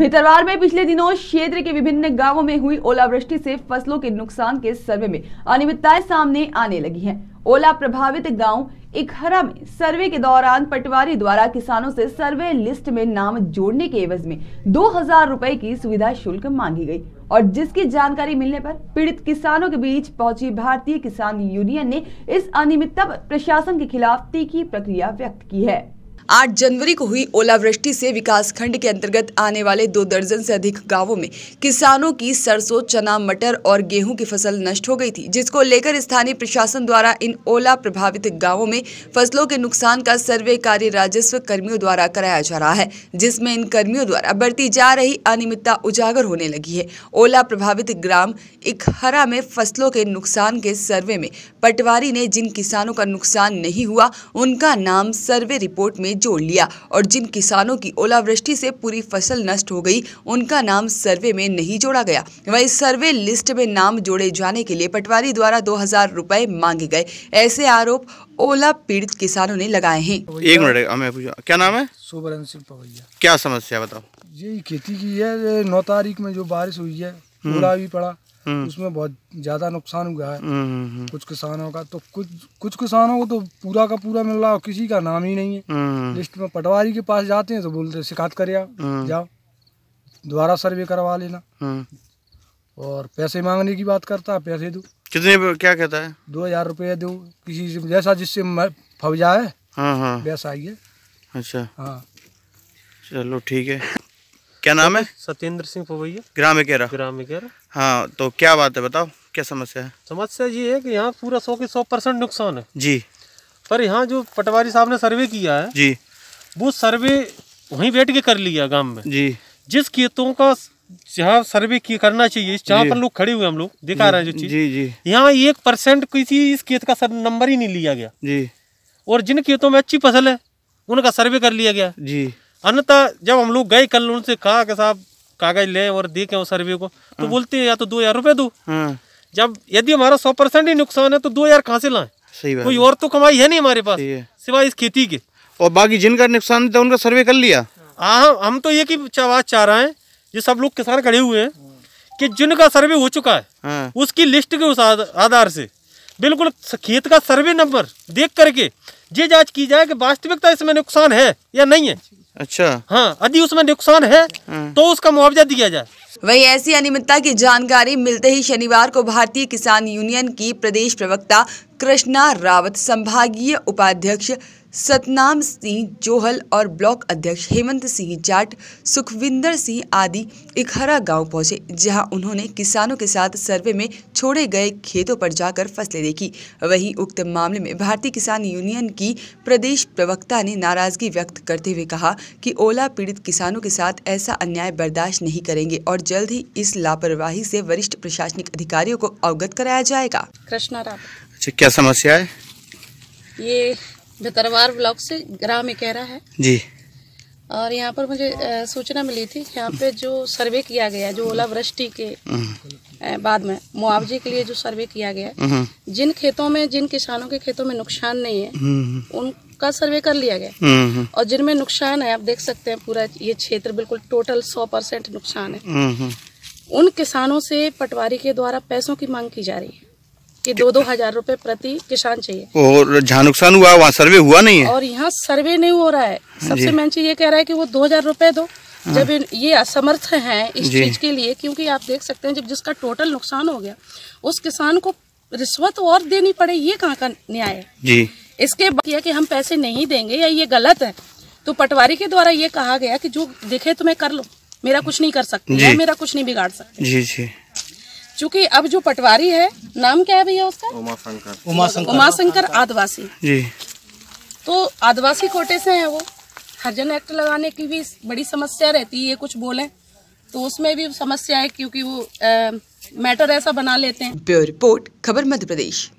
भितरवार में पिछले दिनों क्षेत्र के विभिन्न गांवों में हुई ओलावृष्टि से फसलों के नुकसान के सर्वे में अनियमितताएं सामने आने लगी हैं। ओला प्रभावित गांव इखरा में सर्वे के दौरान पटवारी द्वारा किसानों से सर्वे लिस्ट में नाम जोड़ने के एवज में दो हजार रूपए की सुविधा शुल्क मांगी गई और जिसकी जानकारी मिलने पर पीड़ित किसानों के बीच पहुंची भारतीय किसान यूनियन ने इस अनियमितता पर प्रशासन के खिलाफ तीखी प्रक्रिया व्यक्त की है 8 जनवरी को हुई ओलावृष्टि से विकासखंड के अंतर्गत आने वाले दो दर्जन से अधिक गांवों में किसानों की सरसों चना मटर और गेहूं की फसल नष्ट हो गई थी जिसको लेकर स्थानीय प्रशासन द्वारा इन ओला प्रभावित गाँवों में फसलों के नुकसान का सर्वे कार्य राजस्व कर्मियों द्वारा कराया जा रहा है जिसमें इन कर्मियों द्वारा बढ़ती जा रही अनियमितता उजागर होने लगी है ओला प्रभावित ग्राम इकहरा में फसलों के नुकसान के सर्वे में पटवारी ने जिन किसानों का नुकसान नहीं हुआ उनका नाम सर्वे रिपोर्ट में जोड़ लिया और जिन किसानों की ओलावृष्टि से पूरी फसल नष्ट हो गई उनका नाम सर्वे में नहीं जोड़ा गया वही सर्वे लिस्ट में नाम जोड़े जाने के लिए पटवारी द्वारा दो हजार मांगे गए ऐसे आरोप ओला पीड़ित किसानों ने लगाए हैं एक मिनट हमें क्या नाम है सुबरन सिंह पवैया क्या समस्या बताओ ये खेती की है नौ तारीख में जो बारिश हुई है पूरा हम्म। भी पड़ा हम्म। उसमें बहुत ज्यादा नुकसान हुआ है हम्म, कुछ किसानों का तो कुछ कुछ किसानों को तो पूरा का पूरा मिल रहा है किसी का नाम ही नहीं है लिस्ट में पटवारी के पास जाते हैं तो बोलते शिकायत कर जाओ दोबारा सर्वे करवा लेना और पैसे मांगने की बात करता है पैसे दो कितने क्या कहता है दो हजार रुपया दो किसी जैसा जिससे फव जाए हाँ, हाँ। वैसा आइए अच्छा हाँ चलो ठीक है क्या नाम है सत्येंद्र सिंह पवैया ग्राम ग्यारह ग्राम ग्यारह हाँ तो क्या बात है बताओ क्या समस्या है समस्या ये है कि यहाँ पूरा सौ के सौ परसेंट नुकसान है जी पर यहाँ जो पटवारी साहब ने सर्वे किया है जी वो सर्वे वहीं बैठ के कर लिया गांव में जी जिस खेतों का जहाँ सर्वे करना चाहिए जहाँ पर लोग खड़े हुए हम लोग दिखा रहे हैं जो चीज जी जी यहाँ एक परसेंट किसी इस खेत का सर नंबर ही नहीं लिया गया जी और जिन खेतों में अच्छी फसल है उनका सर्वे कर लिया गया जी अन्यथा जब हम लोग गए कल उनसे कहा कि साहब कागज ले और दे के सर्वे को तो हाँ। बोलते हैं या तो दो हजार रुपये दो हाँ। जब यदि हमारा सौ परसेंट ही नुकसान है तो दो हजार कहाँ से लाए कोई और तो कमाई है नहीं हमारे पास सिवाय इस खेती के और बाकी जिनका नुकसान था उनका सर्वे कर लिया हाँ, हाँ हम तो ये की आवाज चाह रहे हैं ये सब लोग किसान खड़े हुए हैं कि जिनका सर्वे हो चुका है उसकी लिस्ट के उस आधार से बिल्कुल खेत का सर्वे नंबर देख करके ये जांच की जाए कि वास्तविकता इसमें नुकसान है या नहीं है अच्छा हाँ यदि उसमें नुकसान है हाँ। तो उसका मुआवजा दिया जाए वही ऐसी अनियमितता की जानकारी मिलते ही शनिवार को भारतीय किसान यूनियन की प्रदेश प्रवक्ता कृष्णा रावत संभागीय उपाध्यक्ष सतनाम सिंह जोहल और ब्लॉक अध्यक्ष हेमंत सिंह जाट सुखविंदर सिंह आदि इखरा गांव पहुंचे जहां उन्होंने किसानों के साथ सर्वे में छोड़े गए खेतों पर जाकर फसलें देखी वहीं उक्त मामले में भारतीय किसान यूनियन की प्रदेश प्रवक्ता ने नाराजगी व्यक्त करते हुए कहा कि ओला पीड़ित किसानों के साथ ऐसा अन्याय बर्दाश्त नहीं करेंगे और जल्द ही इस लापरवाही से वरिष्ठ प्रशासनिक अधिकारियों को अवगत कराया जाएगा कृष्णा अच्छा क्या समस्या है ये भितरवार ब्लॉक से ग्राम कह रहा है जी और यहाँ पर मुझे सूचना मिली थी यहाँ पे जो सर्वे किया गया जो ओलावृष्टि के हम्म। बाद में मुआवजे के लिए जो सर्वे किया गया हम्म। जिन खेतों में जिन किसानों के खेतों में नुकसान नहीं है हम्म, उनका सर्वे कर लिया गया और जिनमें नुकसान है आप देख सकते हैं पूरा ये क्षेत्र बिल्कुल टोटल सौ परसेंट नुकसान है उन किसानों से पटवारी के द्वारा पैसों की मांग की जा रही है कि दो दो हजार रूपए प्रति किसान चाहिए और जहाँ नुकसान हुआ वहाँ सर्वे हुआ नहीं है और यहाँ सर्वे नहीं हो रहा है हाँ सबसे मेन चीज ये कह रहा है कि वो दो हजार रूपए दो हाँ। जब ये असमर्थ हैं इस चीज के लिए क्योंकि आप देख सकते हैं जब जिसका टोटल नुकसान हो गया उस किसान को रिश्वत और देनी पड़े ये कहाँ का न्याय है जी इसके बाद की हम पैसे नहीं देंगे या ये गलत है तो पटवारी के द्वारा ये कहा गया की जो दिखे तो मैं कर लो मेरा कुछ नहीं कर सकते मेरा कुछ नहीं बिगाड़ सकते जी जी चूंकि अब जो पटवारी है नाम क्या है भैया उसका उमाशंकर उमाशंकर आदिवासी जी तो आदिवासी कोटे से है वो हरजन एक्ट लगाने की भी बड़ी समस्या रहती है कुछ बोले तो उसमें भी समस्या है क्योंकि वो आ, मैटर ऐसा बना लेते हैं ब्यूरो रिपोर्ट खबर मध्य प्रदेश